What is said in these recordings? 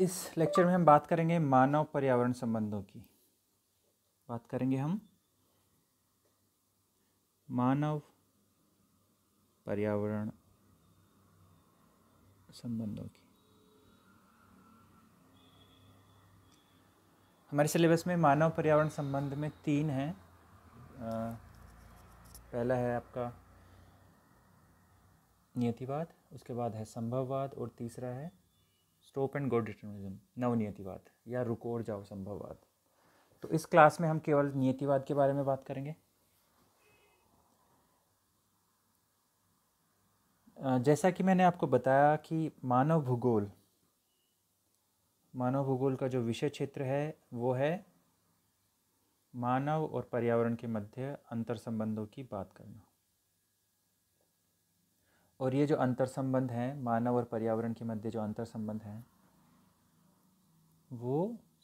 इस लेक्चर में हम बात करेंगे मानव पर्यावरण संबंधों की बात करेंगे हम मानव पर्यावरण संबंधों की हमारे सिलेबस में मानव पर्यावरण संबंध में तीन हैं पहला है आपका नियतिवाद उसके बाद है संभववाद और तीसरा है स्टॉप एंड गो डिटर्मिनिज्म नवनियतिवाद या रुको और जाओ संभववाद तो इस क्लास में हम केवल नियतिवाद के बारे में बात करेंगे जैसा कि मैंने आपको बताया कि मानव भूगोल मानव भूगोल का जो विषय क्षेत्र है वो है मानव और पर्यावरण के मध्य अंतर संबंधों की बात करना और ये जो अंतर संबंध हैं मानव और पर्यावरण के मध्य जो अंतर संबंध हैं वो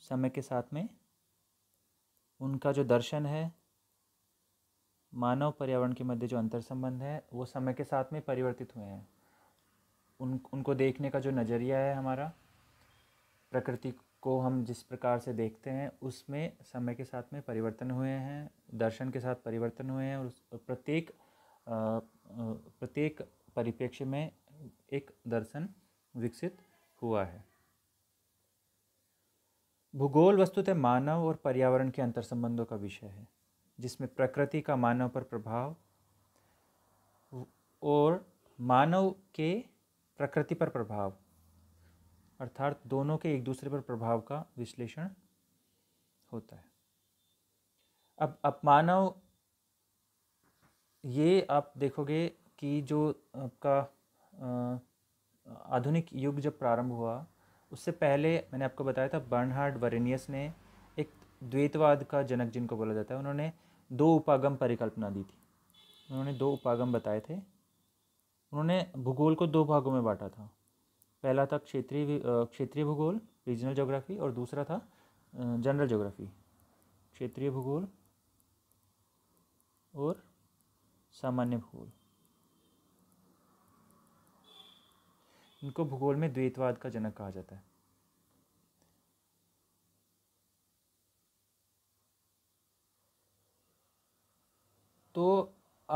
समय के साथ में उनका जो दर्शन है मानव पर्यावरण के मध्य जो अंतर संबंध है वो समय के साथ में परिवर्तित हुए हैं उन उनको देखने का जो नज़रिया है हमारा प्रकृति को हम जिस प्रकार से देखते हैं उसमें समय के साथ में परिवर्तन हुए हैं दर्शन के साथ परिवर्तन हुए हैं और प्रत्येक प्रत्येक परिप्रेक्ष्य में एक दर्शन विकसित हुआ है भूगोल वस्तुतः मानव और पर्यावरण के अंतर संबंधों का विषय है जिसमें प्रकृति का मानव पर प्रभाव और मानव के प्रकृति पर प्रभाव अर्थात दोनों के एक दूसरे पर प्रभाव का विश्लेषण होता है अब अपमानव ये आप देखोगे कि जो आपका आधुनिक युग जब प्रारंभ हुआ उससे पहले मैंने आपको बताया था बर्नहार्ड वरेनियस ने एक द्वैतवाद का जनक जिनको बोला जाता है उन्होंने दो उपागम परिकल्पना दी थी उन्होंने दो उपागम बताए थे उन्होंने भूगोल को दो भागों में बांटा था पहला था क्षेत्रीय क्षेत्रीय भूगोल रीजनल ज्योग्राफी और दूसरा था जनरल ज्योग्राफी क्षेत्रीय भूगोल और सामान्य भूगोल उनको भूगोल में द्वैतवाद का जनक कहा जाता है तो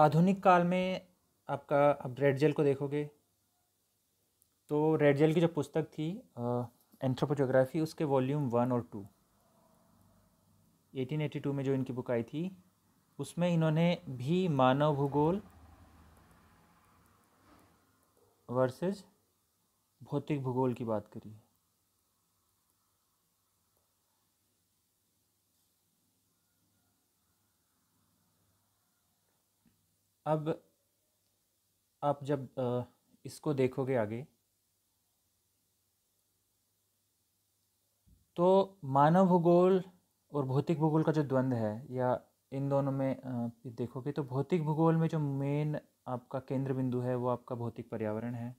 आधुनिक काल में आपका आप रेड जेल को देखोगे तो रेड जेल की जो पुस्तक थी एंथ्रोपोजोग्राफी उसके वॉल्यूम वन और टू 1882 में जो इनकी बुक आई थी उसमें इन्होंने भी मानव भूगोल वर्सेस भौतिक भूगोल की बात करिए अब आप जब इसको देखोगे आगे तो मानव भूगोल और भौतिक भूगोल का जो द्वंद्व है या इन दोनों में देखोगे तो भौतिक भूगोल में जो मेन आपका केंद्र बिंदु है वो आपका भौतिक पर्यावरण है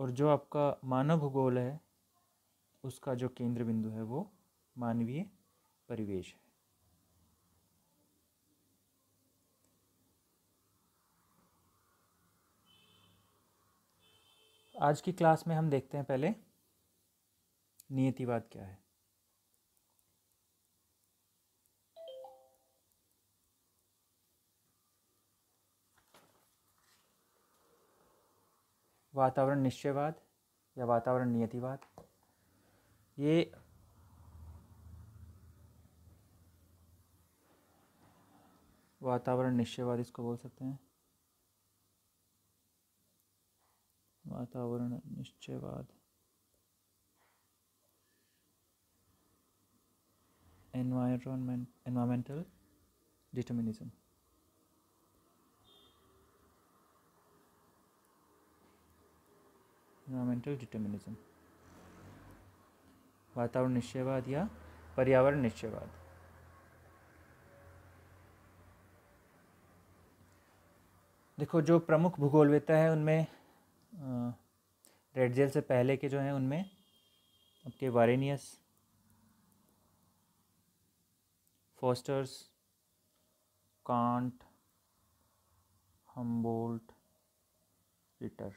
और जो आपका मानव भूगोल है उसका जो केंद्र बिंदु है वो मानवीय परिवेश है आज की क्लास में हम देखते हैं पहले नियतिवाद क्या है वातावरण निश्चयवाद या वातावरण नियतिवाद ये वातावरण निश्चयवाद इसको बोल सकते हैं वातावरण निश्चयवाद environment environmental determinism environmental determinism वातावरण निश्चयवाद या पर्यावरण निश्चयवाद देखो जो प्रमुख भूगोलवेता है उनमें रेड जेल से पहले के जो हैं उनमें आपके Varenius Forsters Kant Humboldt Peter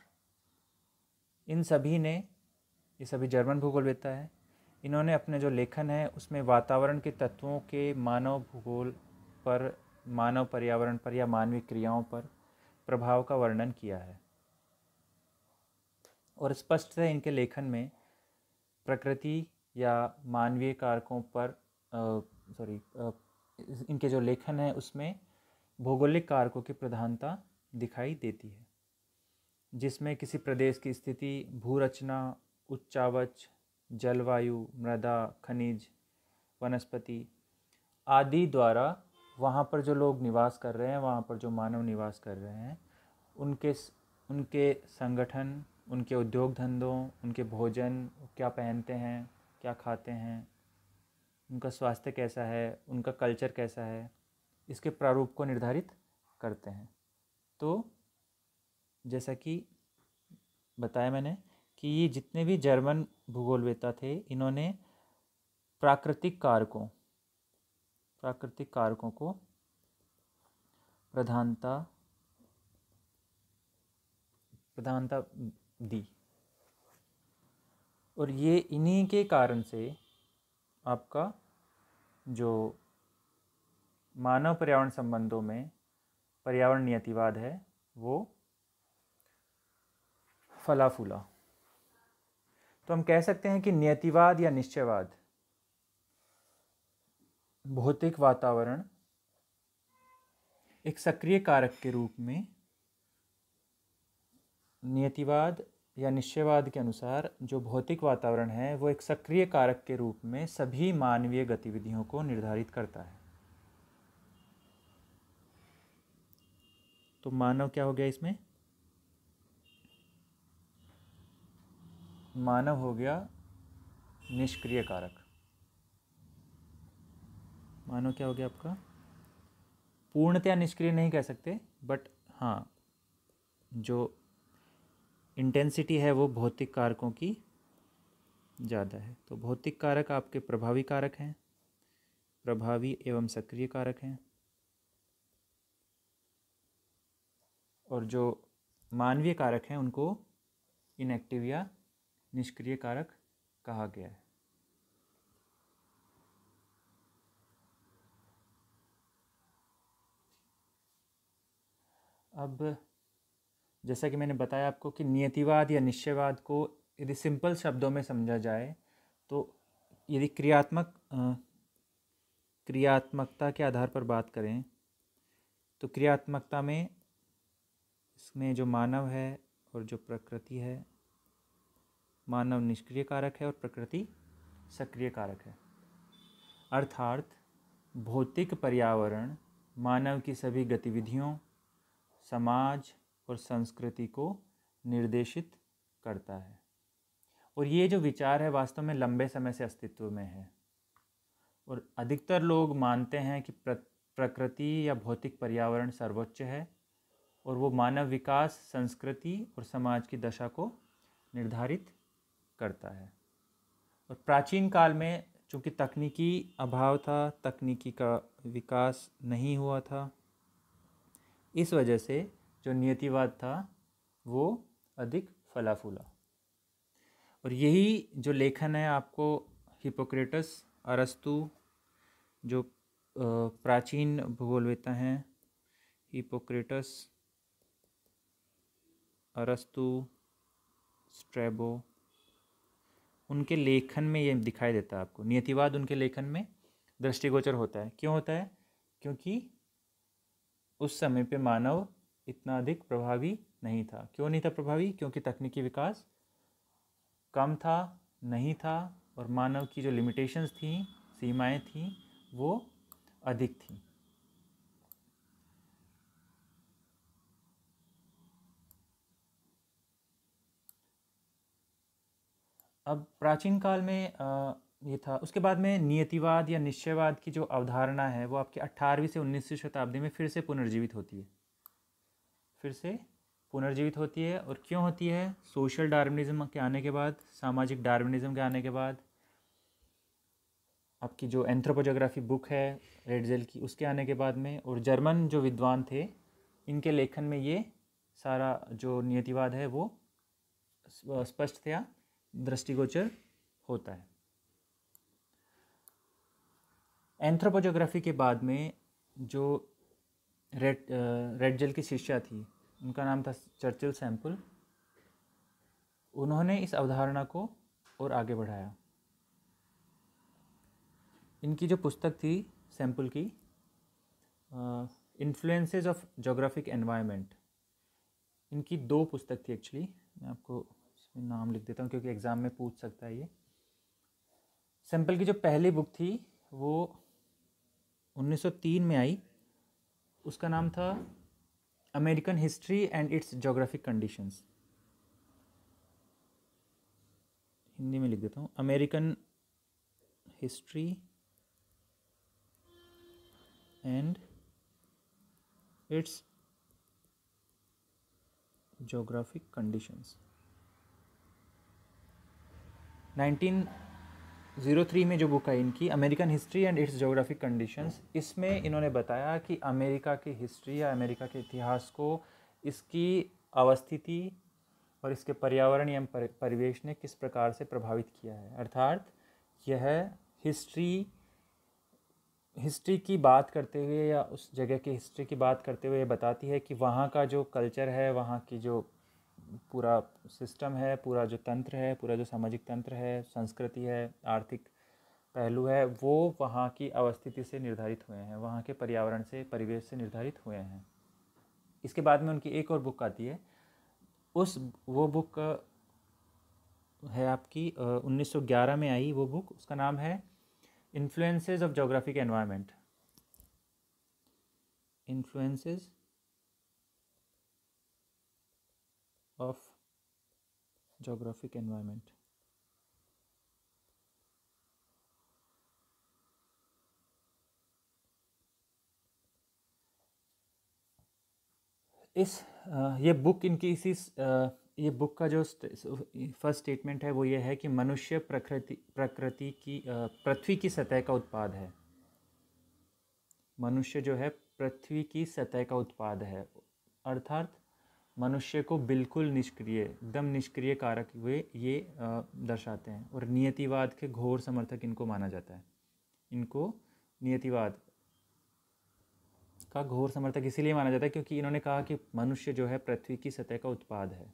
इन सभी ने ये सभी जर्मन भूगोलवेत्ता है इन्होंने अपने जो लेखन है उसमें वातावरण के तत्वों के मानव भूगोल पर मानव पर्यावरण पर या मानवीय क्रियाओं पर प्रभाव का वर्णन किया है और स्पष्ट है इनके लेखन में प्रकृति या मानवीय कारकों पर सॉरी इनके जो लेखन है उसमें भौगोलिक कारकों की प्रधानता दिखाई देती है जिसमें किसी प्रदेश की स्थिति भूरचना उच्चावच जलवायु मृदा खनिज वनस्पति आदि द्वारा वहाँ पर जो लोग निवास कर रहे हैं वहाँ पर जो मानव निवास कर रहे हैं उनके उनके संगठन उनके उद्योग धंधों उनके भोजन क्या पहनते हैं क्या खाते हैं उनका स्वास्थ्य कैसा है उनका कल्चर कैसा है इसके प्रारूप को निर्धारित करते हैं तो जैसा कि बताया मैंने कि ये जितने भी जर्मन भूगोलवेता थे इन्होंने प्राकृतिक कारकों प्राकृतिक कारकों को प्रधानता प्रधानता दी और ये इन्हीं के कारण से आपका जो मानव पर्यावरण संबंधों में पर्यावरण नियतिवाद है वो फला फूला तो हम कह सकते हैं कि नियतिवाद या निश्चयवाद भौतिक वातावरण एक सक्रिय कारक के रूप में नियतिवाद या निश्चयवाद के अनुसार जो भौतिक वातावरण है वो एक सक्रिय कारक के रूप में सभी मानवीय गतिविधियों को निर्धारित करता है तो मानव क्या हो गया इसमें मानव हो गया निष्क्रिय कारक मानव क्या हो गया आपका पूर्णतया निष्क्रिय नहीं कह सकते बट हाँ जो इंटेंसिटी है वो भौतिक कारकों की ज़्यादा है तो भौतिक कारक आपके प्रभावी कारक हैं प्रभावी एवं सक्रिय कारक हैं और जो मानवीय कारक हैं उनको इनएक्टिव या निष्क्रिय कारक कहा गया है अब जैसा कि मैंने बताया आपको कि नियतिवाद या निश्चयवाद को यदि सिंपल शब्दों में समझा जाए तो यदि क्रियात्मक क्रियात्मकता के आधार पर बात करें तो क्रियात्मकता में इसमें जो मानव है और जो प्रकृति है मानव निष्क्रिय कारक है और प्रकृति सक्रिय कारक है अर्थात भौतिक पर्यावरण मानव की सभी गतिविधियों समाज और संस्कृति को निर्देशित करता है और ये जो विचार है वास्तव में लंबे समय से अस्तित्व में है और अधिकतर लोग मानते हैं कि प्रकृति या भौतिक पर्यावरण सर्वोच्च है और वो मानव विकास संस्कृति और समाज की दशा को निर्धारित करता है और प्राचीन काल में चूँकि तकनीकी अभाव था तकनीकी का विकास नहीं हुआ था इस वजह से जो नियतिवाद था वो अधिक फला फूला और यही जो लेखन है आपको हिपोक्रेटस अरस्तु जो प्राचीन भूगोलवेता हैं हिपोक्रेटस अरस्तु स्ट्रेबो उनके लेखन में ये दिखाई देता है आपको नियतिवाद उनके लेखन में दृष्टिगोचर होता है क्यों होता है क्योंकि उस समय पे मानव इतना अधिक प्रभावी नहीं था क्यों नहीं था प्रभावी क्योंकि तकनीकी विकास कम था नहीं था और मानव की जो लिमिटेशंस थी सीमाएं थी वो अधिक थी अब प्राचीन काल में ये था उसके बाद में नियतिवाद या निश्चयवाद की जो अवधारणा है वो आपके अट्ठारहवीं से उन्नीसवीं शताब्दी में फिर से पुनर्जीवित होती है फिर से पुनर्जीवित होती है और क्यों होती है सोशल डार्विनिज्म के आने के बाद सामाजिक डार्विनिज्म के आने के बाद आपकी जो एंथ्रोपोजोग्राफी बुक है रेडजेल की उसके आने के बाद में और जर्मन जो विद्वान थे इनके लेखन में ये सारा जो नियतिवाद है वो स्पष्ट था दृष्टिगोचर होता है एंथ्रोपोजोग्राफी के बाद में जो रेड रेड जेल की शिष्या थी उनका नाम था चर्चिल सैंपल उन्होंने इस अवधारणा को और आगे बढ़ाया इनकी जो पुस्तक थी सैंपल की इन्फ्लुएंसेस ऑफ जोग्राफिक एनवायरनमेंट इनकी दो पुस्तक थी एक्चुअली मैं आपको नाम लिख देता हूँ क्योंकि एग्ज़ाम में पूछ सकता है ये सैम्पल की जो पहली बुक थी वो 1903 में आई उसका नाम था American history and its geographic conditions Hindi में लिख देता हूँ American history and its geographic conditions 1903 में जो बुक आई इनकी American history and its geographic conditions इसमें इन्होंने बताया कि अमेरिका की हिस्ट्री या अमेरिका के इतिहास को इसकी अवस्थिति और इसके पर्यावरण एवं परिवेश ने किस प्रकार से प्रभावित किया है अर्थात यह हिस्ट्री हिस्ट्री की बात करते हुए या उस जगह की हिस्ट्री की बात करते हुए ये बताती है कि वहाँ का जो कल्चर है वहाँ की जो पूरा सिस्टम है पूरा जो तंत्र है पूरा जो सामाजिक तंत्र है संस्कृति है आर्थिक पहलू है वो वहाँ की अवस्थिति से निर्धारित हुए हैं वहाँ के पर्यावरण से परिवेश से निर्धारित हुए हैं इसके बाद में उनकी एक और बुक आती है उस वो बुक है आपकी उन्नीस में आई वो बुक उसका नाम है influences of geographic environment influences of geographic environment इस ये बुक इनकी इसी ये बुक का जो फर्स्ट स्टेटमेंट है वो ये है कि मनुष्य प्रकृति प्रकृति की पृथ्वी की सतह का उत्पाद है मनुष्य जो है पृथ्वी की सतह का उत्पाद है अर्थात मनुष्य को बिल्कुल निष्क्रिय एकदम निष्क्रिय कारक हुए ये दर्शाते हैं और नियतिवाद के घोर समर्थक इनको माना जाता है इनको नियतिवाद का घोर समर्थक इसीलिए माना जाता है क्योंकि इन्होंने कहा कि मनुष्य जो है पृथ्वी की सतह का उत्पाद है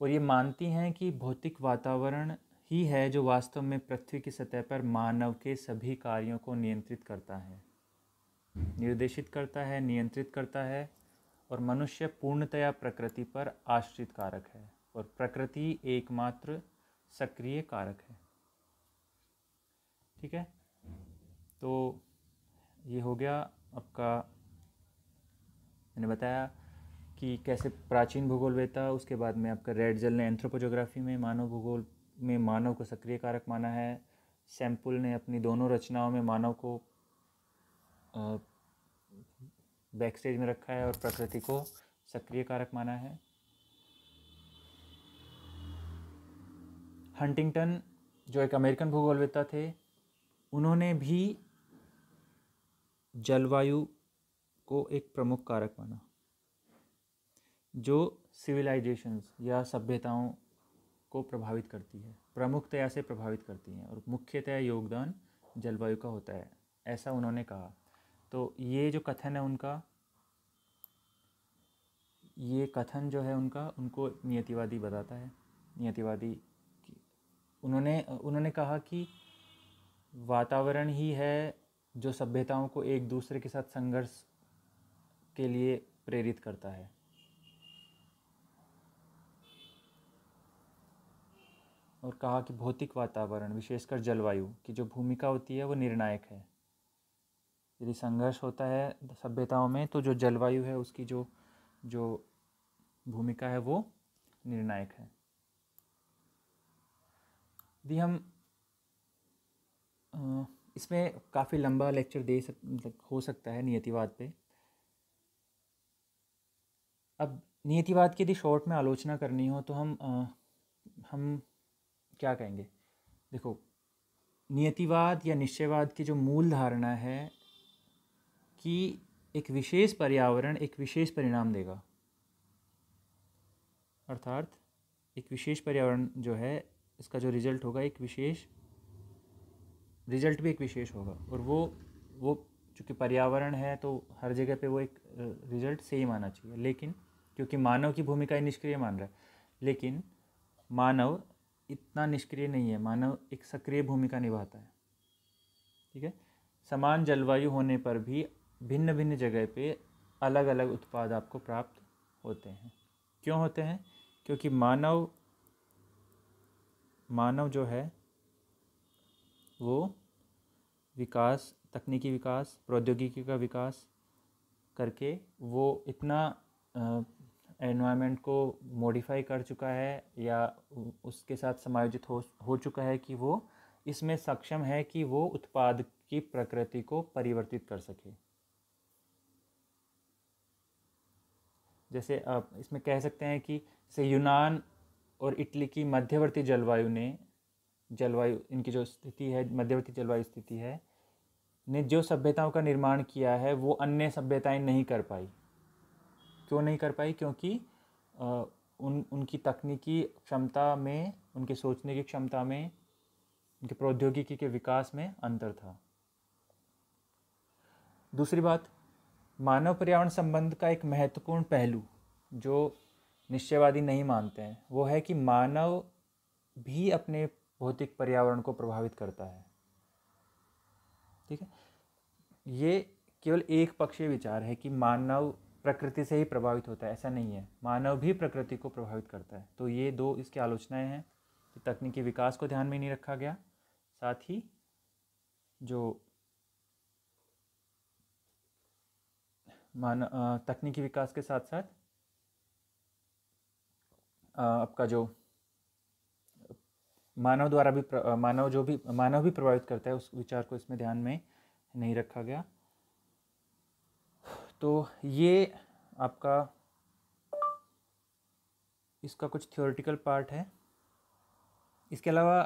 और ये मानती हैं कि भौतिक वातावरण ही है जो वास्तव में पृथ्वी की सतह पर मानव के सभी कार्यों को नियंत्रित करता है निर्देशित करता है नियंत्रित करता है और मनुष्य पूर्णतया प्रकृति पर आश्रित कारक है और प्रकृति एकमात्र सक्रिय कारक है ठीक है तो ये हो गया आपका मैंने बताया कि कैसे प्राचीन भूगोल वेता उसके बाद में आपका रेड जल ने एंथ्रोपोजोग्राफी में मानव भूगोल में मानव को सक्रिय कारक माना है सैम्पल ने अपनी दोनों रचनाओं में मानव को बैकस्टेज में रखा है और प्रकृति को सक्रिय कारक माना है हंटिंगटन जो एक अमेरिकन भूगोलवेता थे उन्होंने भी जलवायु को एक प्रमुख कारक माना जो सिविलाइजेशंस या सभ्यताओं को प्रभावित करती है प्रमुखतया से प्रभावित करती हैं और मुख्यतया योगदान जलवायु का होता है ऐसा उन्होंने कहा तो ये जो कथन है उनका ये कथन जो है उनका उनको नियतिवादी बताता है नियतिवादी उन्होंने उन्होंने कहा कि वातावरण ही है जो सभ्यताओं को एक दूसरे के साथ संघर्ष के लिए प्रेरित करता है और कहा कि भौतिक वातावरण विशेषकर जलवायु की जो भूमिका होती है वो निर्णायक है यदि संघर्ष होता है सभ्यताओं में तो जो जलवायु है उसकी जो जो भूमिका है वो निर्णायक है यदि हम इसमें काफ़ी लंबा लेक्चर दे सक मतलब हो सकता है नियतिवाद पे अब नियतिवाद की यदि शॉर्ट में आलोचना करनी हो तो हम आ, हम क्या कहेंगे देखो नियतिवाद या निश्चयवाद की जो मूल धारणा है कि एक विशेष पर्यावरण एक विशेष परिणाम देगा अर्थात एक विशेष पर्यावरण जो है इसका जो रिज़ल्ट होगा एक विशेष रिज़ल्ट भी एक विशेष होगा और वो वो चूँकि पर्यावरण है तो हर जगह पे वो एक रिज़ल्ट सेम आना चाहिए लेकिन क्योंकि मानव की भूमिका ही निष्क्रिय मान रहा है लेकिन मानव इतना निष्क्रिय नहीं है मानव एक सक्रिय भूमिका निभाता है ठीक है समान जलवायु होने पर भी भिन्न भिन्न जगह पे अलग अलग उत्पाद आपको प्राप्त होते हैं क्यों होते हैं क्योंकि मानव मानव जो है वो विकास तकनीकी विकास प्रौद्योगिकी का विकास करके वो इतना एनवायरनमेंट को मॉडिफाई कर चुका है या उसके साथ समायोजित हो हो चुका है कि वो इसमें सक्षम है कि वो उत्पाद की प्रकृति को परिवर्तित कर सके जैसे आप इसमें कह सकते हैं कि से यूनान और इटली की मध्यवर्ती जलवायु ने जलवायु इनकी जो स्थिति है मध्यवर्ती जलवायु स्थिति है ने जो सभ्यताओं का निर्माण किया है वो अन्य सभ्यताएं नहीं कर पाई क्यों नहीं कर पाई क्योंकि आ, उन उनकी तकनीकी क्षमता में उनके सोचने की क्षमता में उनके प्रौद्योगिकी के विकास में अंतर था दूसरी बात मानव पर्यावरण संबंध का एक महत्वपूर्ण पहलू जो निश्चयवादी नहीं मानते हैं वो है कि मानव भी अपने भौतिक पर्यावरण को प्रभावित करता है ठीक है ये केवल एक पक्षीय विचार है कि मानव प्रकृति से ही प्रभावित होता है ऐसा नहीं है मानव भी प्रकृति को प्रभावित करता है तो ये दो इसकी आलोचनाएं हैं कि तो तकनीकी विकास को ध्यान में नहीं रखा गया साथ ही जो मान तकनीकी विकास के साथ साथ आपका जो मानव द्वारा भी मानव जो भी मानव भी प्रभावित करता है उस विचार को इसमें ध्यान में नहीं रखा गया तो ये आपका इसका कुछ थियोरिटिकल पार्ट है इसके अलावा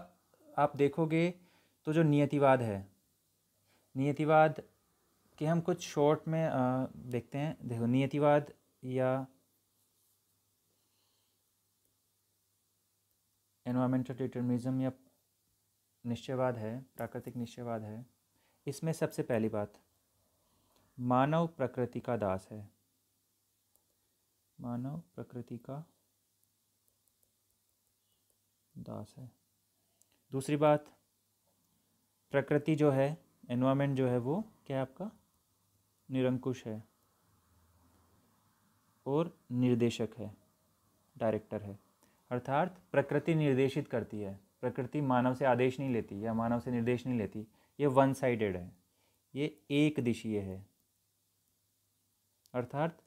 आप देखोगे तो जो नियतिवाद है नियतिवाद कि हम कुछ शॉर्ट में आ, देखते हैं देखो नियतिवाद या एनवायरमेंटल डिटर्मिज्म या निश्चयवाद है प्राकृतिक निश्चयवाद है इसमें सबसे पहली बात मानव प्रकृति का दास है मानव प्रकृति का दास है दूसरी बात प्रकृति जो है एनवायरमेंट जो है वो क्या है आपका निरंकुश है और निर्देशक है डायरेक्टर है अर्थात प्रकृति निर्देशित करती है प्रकृति मानव से आदेश नहीं लेती या मानव से निर्देश नहीं लेती ये वन साइडेड है ये एक दिशीय है अर्थात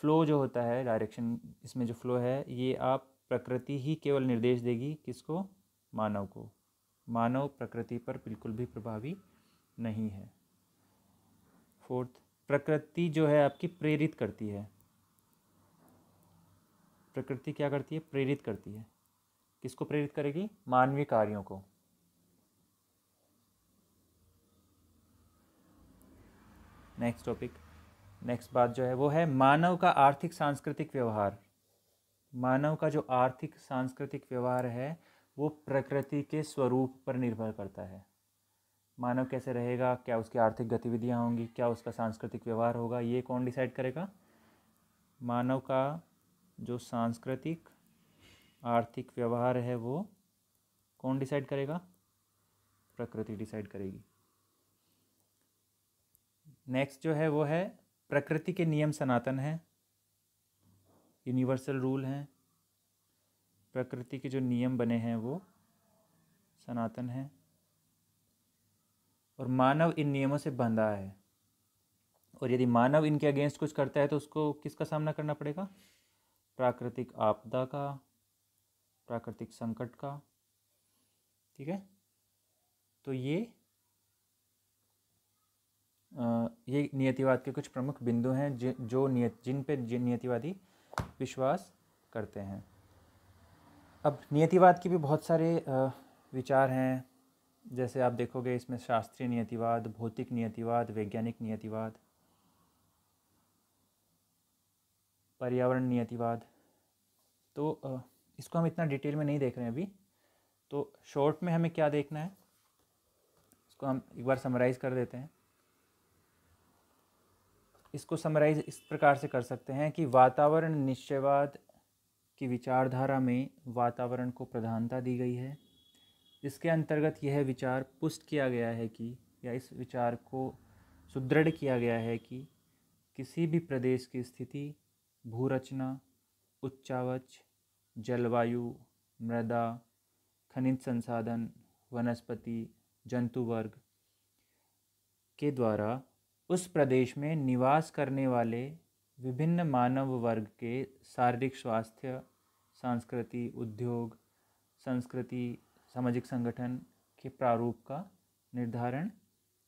फ्लो जो होता है डायरेक्शन इसमें जो फ्लो है ये आप प्रकृति ही केवल निर्देश देगी किसको मानव को मानव प्रकृति पर बिल्कुल भी प्रभावी नहीं है फोर्थ प्रकृति जो है आपकी प्रेरित करती है प्रकृति क्या करती है प्रेरित करती है किसको प्रेरित करेगी मानवीय कार्यों को नेक्स्ट टॉपिक नेक्स्ट बात जो है वो है मानव का आर्थिक सांस्कृतिक व्यवहार मानव का जो आर्थिक सांस्कृतिक व्यवहार है वो प्रकृति के स्वरूप पर निर्भर करता है मानव कैसे रहेगा क्या उसकी आर्थिक गतिविधियाँ होंगी क्या उसका सांस्कृतिक व्यवहार होगा ये कौन डिसाइड करेगा मानव का जो सांस्कृतिक आर्थिक व्यवहार है वो कौन डिसाइड करेगा प्रकृति डिसाइड करेगी नेक्स्ट जो है वो है प्रकृति के नियम सनातन हैं यूनिवर्सल रूल हैं प्रकृति के जो नियम बने हैं वो सनातन हैं और मानव इन नियमों से बंधा है और यदि मानव इनके अगेंस्ट कुछ करता है तो उसको किसका सामना करना पड़ेगा प्राकृतिक आपदा का प्राकृतिक संकट का ठीक है तो ये ये नियतिवाद के कुछ प्रमुख बिंदु हैं जो नियत जिन पे नियतिवादी विश्वास करते हैं अब नियतिवाद के भी बहुत सारे विचार हैं जैसे आप देखोगे इसमें शास्त्रीय नियतिवाद भौतिक नियतिवाद वैज्ञानिक नियतिवाद पर्यावरण नियतिवाद तो इसको हम इतना डिटेल में नहीं देख रहे हैं अभी तो शॉर्ट में हमें क्या देखना है इसको हम एक बार समराइज़ कर देते हैं इसको समराइज इस प्रकार से कर सकते हैं कि वातावरण निश्चयवाद की विचारधारा में वातावरण को प्रधानता दी गई है इसके अंतर्गत यह विचार पुष्ट किया गया है कि या इस विचार को सुदृढ़ किया गया है कि किसी भी प्रदेश की स्थिति भूरचना उच्चावच जलवायु मृदा खनिज संसाधन वनस्पति जंतु वर्ग के द्वारा उस प्रदेश में निवास करने वाले विभिन्न मानव वर्ग के शारीरिक स्वास्थ्य संस्कृति उद्योग संस्कृति सामाजिक संगठन के प्रारूप का निर्धारण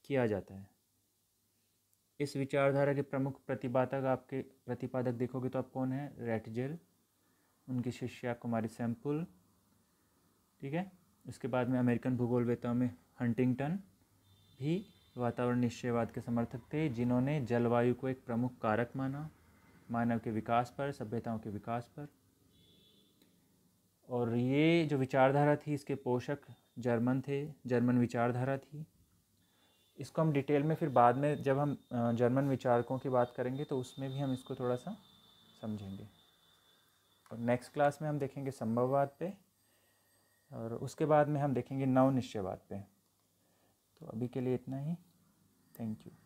किया जाता है इस विचारधारा के प्रमुख प्रतिपादक आपके प्रतिपादक देखोगे तो आप कौन है रेटजेल उनकी शिष्या कुमारी सैम्पुल ठीक है उसके बाद में अमेरिकन भूगोलवेताओं में हंटिंगटन भी वातावरण निश्चयवाद के समर्थक थे जिन्होंने जलवायु को एक प्रमुख कारक माना मानव के विकास पर सभ्यताओं के विकास पर और ये जो विचारधारा थी इसके पोषक जर्मन थे जर्मन विचारधारा थी इसको हम डिटेल में फिर बाद में जब हम जर्मन विचारकों की बात करेंगे तो उसमें भी हम इसको थोड़ा सा समझेंगे और नेक्स्ट क्लास में हम देखेंगे संभववाद पे और उसके बाद में हम देखेंगे नव निश्चयवाद पे तो अभी के लिए इतना ही थैंक यू